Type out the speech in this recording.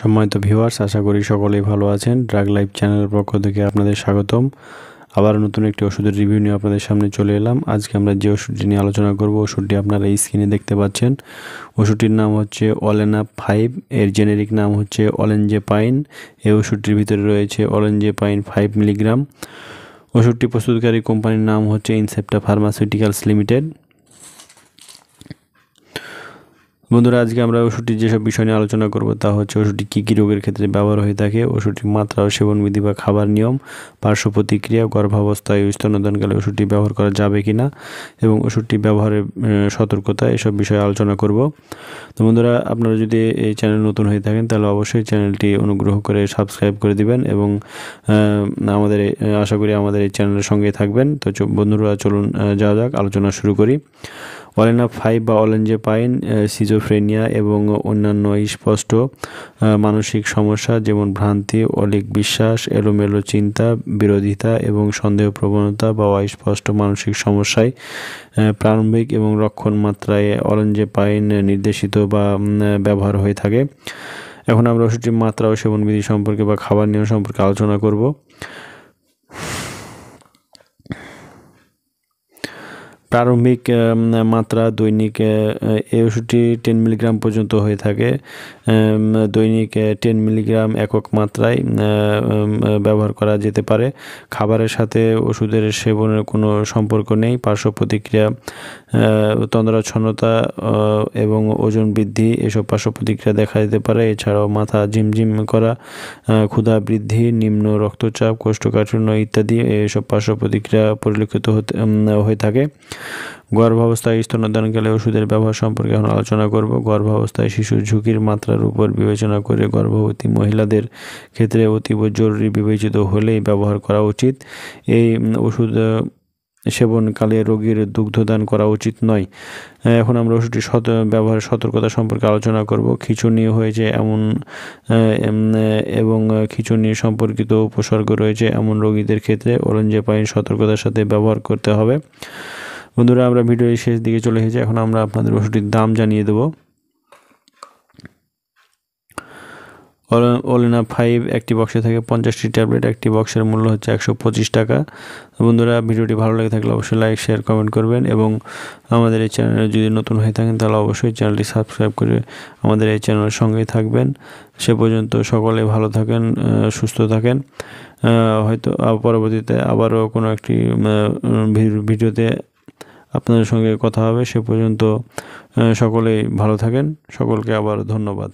সম্মানিত ভিউয়ার্স আশা করি সকলেই ভালো আছেন ড্রাগ লাইভ চ্যানেলের পক্ষ থেকে আপনাদের স্বাগতম আবার নতুন একটি ওষুধের রিভিউ নিয়ে আপনাদের সামনে চলে এলাম আজকে আমরা যে ওষুধটি নিয়ে আলোচনা করব ওষুধটি আপনারা এই স্ক্রিনে দেখতে পাচ্ছেন ওষুধটির নাম হচ্ছে অলেনা ফাইভ এর জেনেরিক নাম হচ্ছে অলেঞ্জে পাইন এই ওষুধটির ভিতরে রয়েছে অলেঞ্জে পাইন ফাইভ মিলিগ্রাম ওষুধটি প্রস্তুতকারী কোম্পানির নাম হচ্ছে ইনসেপ্টা ফার্মাসিউটিক্যালস লিমিটেড বন্ধুরা আজকে আমরা ওষুধটি যেসব বিষয় নিয়ে আলোচনা করবো তা হচ্ছে ওষুধটি কী কী রোগের ক্ষেত্রে ব্যবহার হয়ে থাকে ওষুধটির মাত্রা ও সেবনবিধি বা খাবার নিয়ম পার্শ্ব প্রতিক্রিয়া গর্ভাবস্থায় স্তনদানকালে ওষুধটি ব্যবহার করা যাবে কি না এবং ওষুধটি ব্যবহারের সতর্কতা এসব বিষয়ে আলোচনা করব তো বন্ধুরা আপনারা যদি এই চ্যানেল নতুন হয়ে থাকেন তাহলে অবশ্যই চ্যানেলটি অনুগ্রহ করে সাবস্ক্রাইব করে দিবেন এবং আমাদের আশা করি আমাদের এই চ্যানেলের সঙ্গে থাকবেন তো বন্ধুরা চলুন যাওয়া যাক আলোচনা শুরু করি অলেনা ফাইভ বা অলেঞ্জে পাইন সিজোফ্রেনিয়া এবং অন্যান্য স্পষ্ট মানসিক সমস্যা যেমন ভ্রান্তি অলিক বিশ্বাস এলোমেলো চিন্তা বিরোধিতা এবং সন্দেহ প্রবণতা বা অস্পষ্ট মানসিক সমস্যায় প্রারম্ভিক এবং রক্ষণ মাত্রায় অলেঞ্জে পাইন নির্দেশিত বা ব্যবহার হয়ে থাকে এখন আমরা ওষুধটির মাত্রা ও সেবনবিধি সম্পর্কে বা খাবার নিয়ম সম্পর্কে আলোচনা করব প্রারম্ভিক মাত্রা দৈনিক এই ওষুধটি টেন মিলিগ্রাম পর্যন্ত হয়ে থাকে দৈনিক টেন মিলিগ্রাম একক মাত্রায় ব্যবহার করা যেতে পারে খাবারের সাথে ওষুধের সেবনের কোনো সম্পর্ক নেই পার্শ্ব প্রতিক্রিয়া তন্দ্রাচ্ছন্নতা এবং ওজন বৃদ্ধি এসব পার্শ্ব প্রতিক্রিয়া দেখা যেতে পারে এছাড়াও মাথা ঝিমঝিম করা ক্ষুধা বৃদ্ধি নিম্ন রক্তচাপ কোষ্ঠকাঠিন্য ইত্যাদি এসব পার্শ্ব প্রতিক্রিয়া পরিলক্ষিত হতে হয়ে থাকে গর্ভাবস্থায় স্তনদানকালে ওষুধের ব্যবহার সম্পর্কে এখন আলোচনা করব গর্ভাবস্থায় শিশুর ঝুঁকির মাত্রার উপর বিবেচনা করে গর্ভবতী মহিলাদের ক্ষেত্রে অতীব জরুরি বিবেচিত হলেই ব্যবহার করা উচিত এই ওষুধ সেবনকালে রোগীর দুগ্ধদান করা উচিত নয় এখন আমরা ওষুধটি সত ব্যবহারের সতর্কতা সম্পর্কে আলোচনা করব খিচুনি হয়েছে এমন এবং খিচুনি সম্পর্কিত উপসর্গ রয়েছে এমন রোগীদের ক্ষেত্রে অরঞ্জে পাইন সতর্কতার সাথে ব্যবহার করতে হবে বন্ধুরা আমরা ভিডিও শেষ দিকে চলে এসেছি এখন আমরা আপনাদের ওষুধটির দাম জানিয়ে দেব ওলেনা ফাইভ একটি বক্সে থাকে পঞ্চাশটি ট্যাবলেট একটি বক্সের মূল্য হচ্ছে একশো পঁচিশ টাকা বন্ধুরা ভিডিওটি ভালো লেগে থাকলে অবশ্যই লাইক শেয়ার কমেন্ট করবেন এবং আমাদের এই চ্যানেলে যদি নতুন হয়ে থাকেন তাহলে অবশ্যই চ্যানেলটি সাবস্ক্রাইব করে আমাদের এই চ্যানেলের সঙ্গেই থাকবেন সে পর্যন্ত সকলে ভালো থাকেন সুস্থ থাকেন হয়তো পরবর্তীতে আবারও কোনো একটি ভিডিওতে আপনাদের সঙ্গে কথা হবে সে পর্যন্ত সকলেই ভালো থাকেন সকলকে আবার ধন্যবাদ